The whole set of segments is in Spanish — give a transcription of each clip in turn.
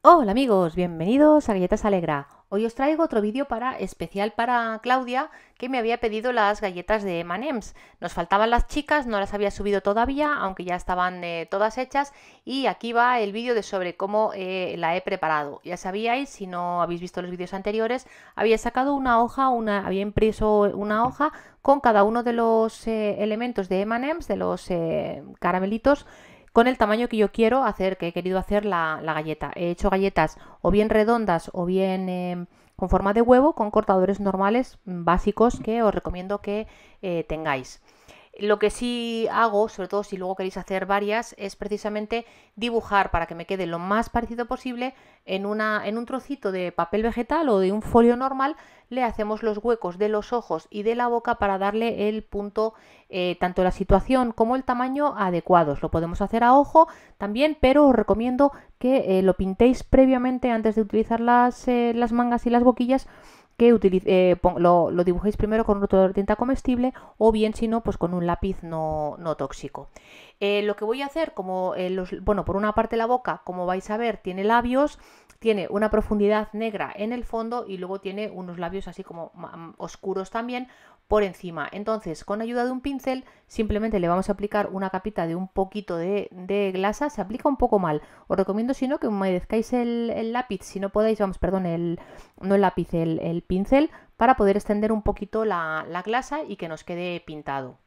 Hola amigos, bienvenidos a Galletas Alegra. Hoy os traigo otro vídeo para especial para Claudia que me había pedido las galletas de Manems. Nos faltaban las chicas, no las había subido todavía, aunque ya estaban eh, todas hechas. Y aquí va el vídeo de sobre cómo eh, la he preparado. Ya sabíais, si no habéis visto los vídeos anteriores, había sacado una hoja, una, había impreso una hoja con cada uno de los eh, elementos de Manems, de los caramelitos con el tamaño que yo quiero hacer, que he querido hacer la, galleta. He hecho galletas o bien redondas o bien em, con forma de huevo con cortadores normales mm, básicos que os recomiendo que eh, tengáis. Lo que sí hago, sobre todo si luego queréis hacer varias, es precisamente dibujar para que me quede lo más parecido posible en, una, en un trocito de papel vegetal o de un folio normal, le hacemos los huecos de los ojos y de la boca para darle el punto, eh, tanto la situación como el tamaño adecuados. Lo podemos hacer a ojo también, pero os recomiendo que eh, lo pintéis previamente antes de utilizar las eh, mangas y las boquillas que utilice, eh, lo, lo, dibujéis primero con un rotulador de tinta comestible o bien si no, pues con un lápiz no, no tóxico. Eh, lo que voy a hacer, como eh, los, bueno, por una parte la boca, como vais a ver, tiene labios, tiene una profundidad negra en el fondo y luego tiene unos labios así como mm, oscuros también por encima. Entonces, con ayuda de un pincel, simplemente le vamos a aplicar una capita de un poquito de, de glasa. Se aplica un poco mal. Os recomiendo, si no, que humedezcáis el, lápiz, si no podéis, vamos, perdón, el, no el lápiz, el, pincel, para poder extender un poquito la, la glasa y que nos quede pintado.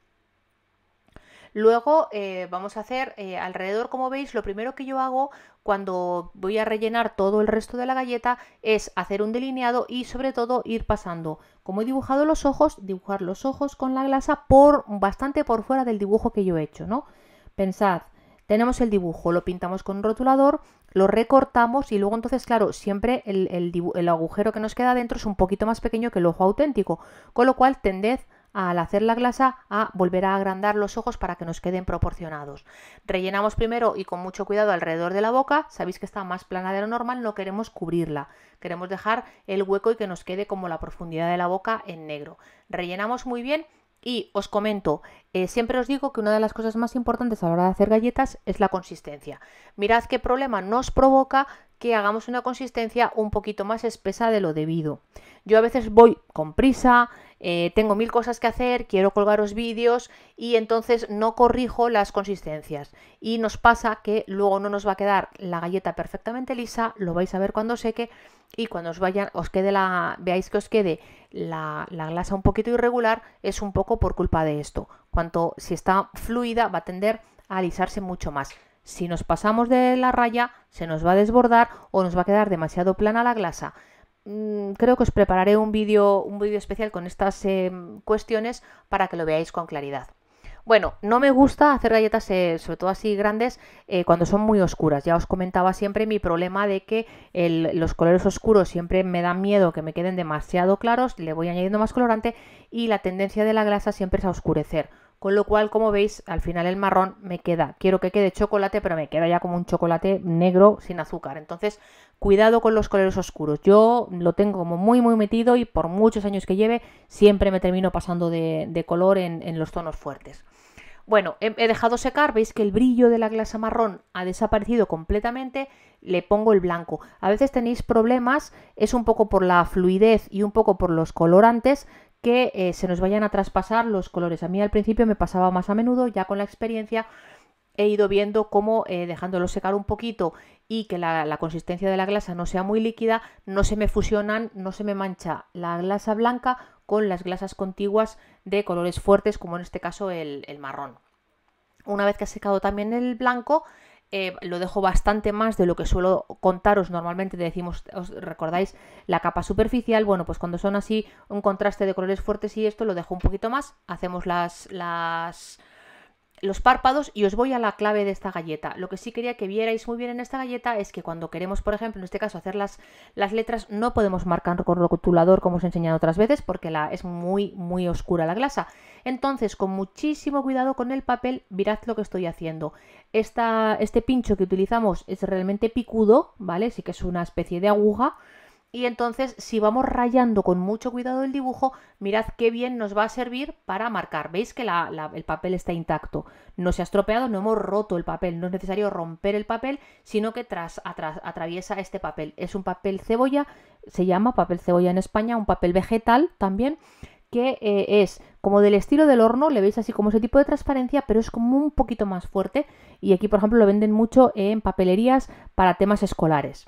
Luego eh, vamos a hacer eh, alrededor, como veis, lo primero que yo hago cuando voy a rellenar todo el resto de la galleta es hacer un delineado y sobre todo ir pasando, como he dibujado los ojos, dibujar los ojos con la glasa por bastante por fuera del dibujo que yo he hecho, ¿no? Pensad, tenemos el dibujo, lo pintamos con un rotulador, lo recortamos y luego entonces, claro, siempre el, agujero que nos queda dentro es un poquito más pequeño que el ojo auténtico, con lo cual tended al hacer la glasa a volver a agrandar los ojos para que nos queden proporcionados. Rellenamos primero y con mucho cuidado alrededor de la boca, sabéis que está más plana de lo normal, no queremos cubrirla, queremos dejar el hueco y que nos quede como la profundidad de la boca en negro. Rellenamos muy bien y os comento, eh, siempre os digo que una de las cosas más importantes a la hora de hacer galletas es la consistencia. Mirad qué problema nos provoca que hagamos una consistencia un poquito más espesa de lo debido. Yo a veces voy con prisa, eh, tengo mil cosas que hacer, quiero colgaros vídeos y entonces no corrijo las consistencias. Y nos pasa que luego no nos va a quedar la galleta perfectamente lisa, lo vais a ver cuando seque y cuando os vayan, os quede la, veáis que os quede la, la, glasa un poquito irregular, es un poco por culpa de esto. Cuanto si está fluida va a tender a alisarse mucho más. Si nos pasamos de la raya, se nos va a desbordar o nos va a quedar demasiado plana la glasa. Mm, creo que os prepararé un vídeo un vídeo especial con estas em, cuestiones para que lo veáis con claridad. Bueno, no me gusta hacer galletas, eh, sobre todo así grandes, eh, cuando son muy oscuras. Ya os comentaba siempre mi problema de que los colores oscuros siempre me dan miedo que me queden demasiado claros, le voy añadiendo más colorante y la tendencia de la grasa siempre es a oscurecer. Con lo cual, como veis, al final el marrón me queda. Quiero que quede chocolate, pero me queda ya como un chocolate negro sin azúcar. Entonces, cuidado con los colores oscuros. Yo lo tengo como muy, muy metido y por muchos años que lleve, siempre me termino pasando de, color en, los tonos fuertes. Bueno, he, dejado secar, veis que el brillo de la glasa marrón ha desaparecido completamente, le pongo el blanco. A veces tenéis problemas, es un poco por la fluidez y un poco por los colorantes que eh, se nos vayan a traspasar los colores. A mí al principio me pasaba más a menudo, ya con la experiencia he ido viendo cómo eh, dejándolo secar un poquito y que la, consistencia de la glasa no sea muy líquida, no se me fusionan, no se me mancha la glasa blanca con las glasas contiguas de colores fuertes, como en este caso el, marrón. Una vez que ha secado también el blanco, eh, lo dejo bastante más de lo que suelo contaros normalmente decimos os recordáis la capa superficial bueno pues cuando son así un contraste de colores fuertes y esto lo dejo un poquito más hacemos las, las los párpados y os voy a la clave de esta galleta. Lo que sí quería que vierais muy bien en esta galleta es que cuando queremos, por ejemplo, en este caso hacer las, letras, no podemos marcar con rotulador como os he enseñado otras veces porque la, es muy, muy oscura la glasa. Entonces, con muchísimo cuidado con el papel, mirad lo que estoy haciendo. Esta, este pincho que utilizamos es realmente picudo, ¿vale? Sí que es una especie de aguja. Y entonces, si vamos rayando con mucho cuidado el dibujo, mirad qué bien nos va a servir para marcar. Veis que el papel está intacto, no se ha estropeado, no hemos roto el papel, no es necesario romper el papel, sino que tras, atraviesa este papel. Es un papel cebolla, se llama papel cebolla en España, un papel vegetal también, que eh, es como del estilo del horno, le veis así como ese tipo de transparencia, pero es como un poquito más fuerte. Y aquí, por ejemplo, lo venden mucho en papelerías para temas escolares.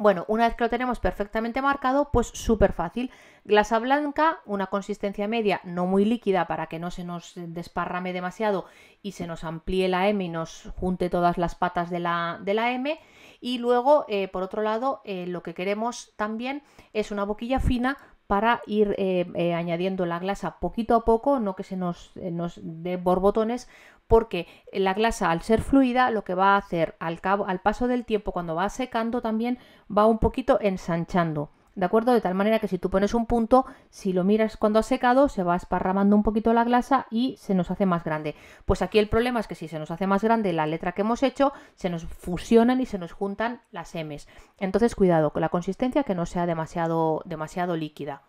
Bueno, una vez que lo tenemos perfectamente marcado, pues súper fácil. Glasa blanca, una consistencia media, no muy líquida para que no se nos desparrame demasiado y se nos amplíe la M y nos junte todas las patas de la, de la M. Y luego, eh, por otro lado, eh, lo que queremos también es una boquilla fina para ir eh, eh, añadiendo la glasa poquito a poco, no que se nos, eh, nos dé borbotones, porque la glasa al ser fluida lo que va a hacer al, cabo, al paso del tiempo, cuando va secando también, va un poquito ensanchando. ¿De acuerdo? De tal manera que si tú pones un punto, si lo miras cuando ha secado, se va esparramando un poquito la glasa y se nos hace más grande. Pues aquí el problema es que si se nos hace más grande la letra que hemos hecho, se nos fusionan y se nos juntan las M's. Entonces, cuidado con la consistencia que no sea demasiado, demasiado líquida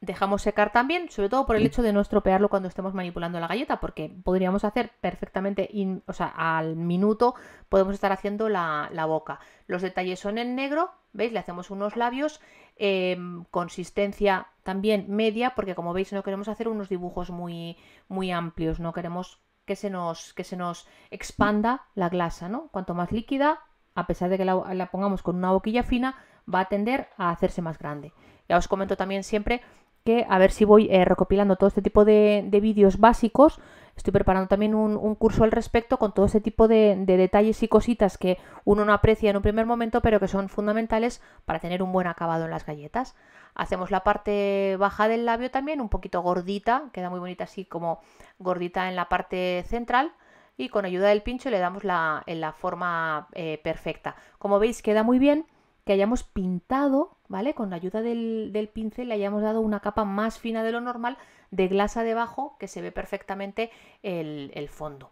dejamos secar también, sobre todo por el hecho de no estropearlo cuando estemos manipulando la galleta, porque podríamos hacer perfectamente, o sea, al minuto podemos estar haciendo la, boca. Los detalles son en negro, ¿veis? Le hacemos unos labios, em, consistencia también media, porque como veis no queremos hacer unos dibujos muy, muy amplios, no queremos que se nos, que se nos expanda la glasa, ¿no? Cuanto más líquida, a pesar de que la pongamos con una boquilla fina, va a tender a hacerse más grande. Ya os comento también siempre que a ver si voy eh, recopilando todo este tipo de, vídeos básicos. Estoy preparando también un, curso al respecto con todo este tipo de, detalles y cositas que uno no aprecia en un primer momento, pero que son fundamentales para tener un buen acabado en las galletas. Hacemos la parte baja del labio también, un poquito gordita, queda muy bonita así como gordita en la parte central. Y con ayuda del pincho le damos la, en la forma eh, perfecta. Como veis queda muy bien que hayamos pintado, ¿vale? Con la ayuda del, pincel le hayamos dado una capa más fina de lo normal de glasa debajo que se ve perfectamente el, fondo.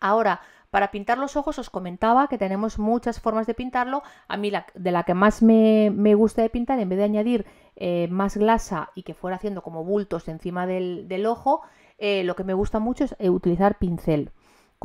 Ahora, para pintar los ojos os comentaba que tenemos muchas formas de pintarlo. A mí la, de la que más me, gusta de pintar, en vez de añadir eh, más glasa y que fuera haciendo como bultos encima del, ojo, eh, lo que me gusta mucho es eh, utilizar pincel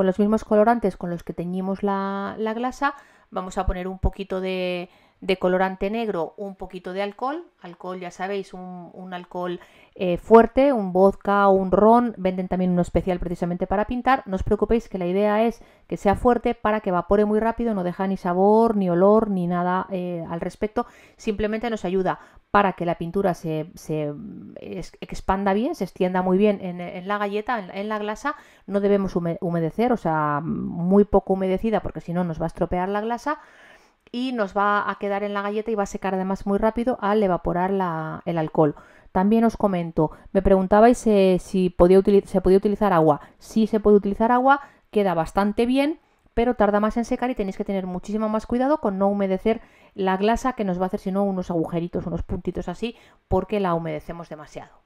con los mismos colorantes con los que teñimos la, la glasa, vamos a poner un poquito de, de colorante negro, un poquito de alcohol, alcohol ya sabéis, un, alcohol eh, fuerte, un vodka o un ron, venden también uno especial precisamente para pintar, no os preocupéis que la idea es que sea fuerte para que evapore muy rápido, no deja ni sabor, ni olor, ni nada eh, al respecto, simplemente nos ayuda para que la pintura se, se expanda bien, se extienda muy bien en, la galleta, en, la glasa, no debemos humedecer, o sea, muy poco humedecida porque si no nos va a estropear la glasa, y nos va a quedar en la galleta y va a secar además muy rápido al evaporar el alcohol. También os comento, me preguntabais eh, si podía se podía utilizar agua. Sí se puede utilizar agua, queda bastante bien, pero tarda más en secar y tenéis que tener muchísimo más cuidado con no humedecer la glasa que nos va a hacer sino unos agujeritos, unos puntitos así, porque la humedecemos demasiado.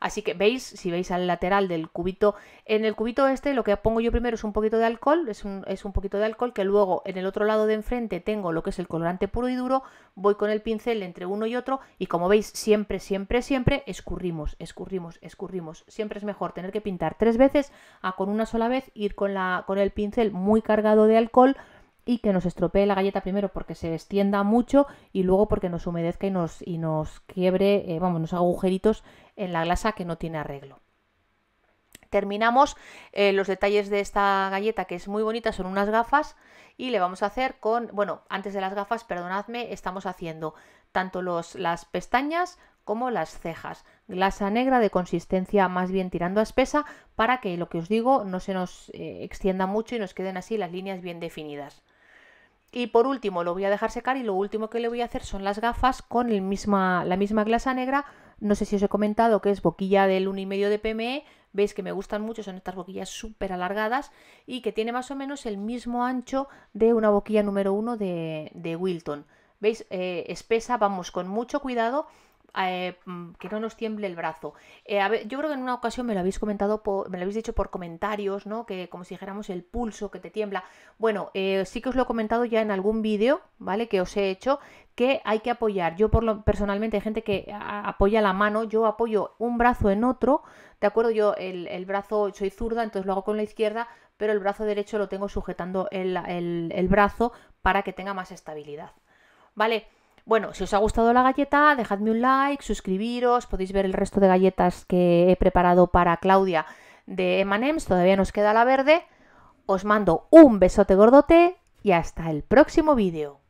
Así que veis, si veis al lateral del cubito, en el cubito este lo que pongo yo primero es un poquito de alcohol, es un, es un poquito de alcohol que luego en el otro lado de enfrente tengo lo que es el colorante puro y duro, voy con el pincel entre uno y otro y como veis siempre, siempre, siempre escurrimos, escurrimos, escurrimos. Siempre es mejor tener que pintar tres veces a con una sola vez ir con, la, con el pincel muy cargado de alcohol, y que nos estropee la galleta primero porque se extienda mucho y luego porque nos humedezca y nos, y nos quiebre, eh, vamos, nos haga agujeritos en la glasa que no tiene arreglo. Terminamos eh, los detalles de esta galleta que es muy bonita, son unas gafas y le vamos a hacer con, bueno, antes de las gafas, perdonadme, estamos haciendo tanto los, las pestañas como las cejas. Glasa negra de consistencia más bien tirando a espesa para que lo que os digo no se nos eh, extienda mucho y nos queden así las líneas bien definidas. Y por último lo voy a dejar secar y lo último que le voy a hacer son las gafas con el misma, la misma glasa negra. No sé si os he comentado que es boquilla del 1,5 de PME. Veis que me gustan mucho, son estas boquillas súper alargadas y que tiene más o menos el mismo ancho de una boquilla número 1 de, de Wilton. ¿Veis? Eh, espesa, vamos con mucho cuidado eh, mm, que no nos tiemble el brazo. Eh, yo creo que en una ocasión me lo habéis comentado, me lo habéis dicho por comentarios, ¿no? Que como si dijéramos el pulso que te tiembla. Bueno, eh, sí que os lo he comentado ya en algún vídeo, ¿vale? Que os he hecho, que hay que apoyar. Yo por lo, personalmente hay gente que apoya la mano, yo apoyo un brazo en otro, ¿de acuerdo? Yo el, brazo, soy zurda, entonces lo hago con la izquierda, pero el brazo derecho lo tengo sujetando el brazo para que tenga más estabilidad. ¿Vale? Bueno, si os ha gustado la galleta, dejadme un like, suscribiros, podéis ver el resto de galletas que he preparado para Claudia de Emanems, todavía nos queda la verde. Os mando un besote gordote y hasta el próximo vídeo.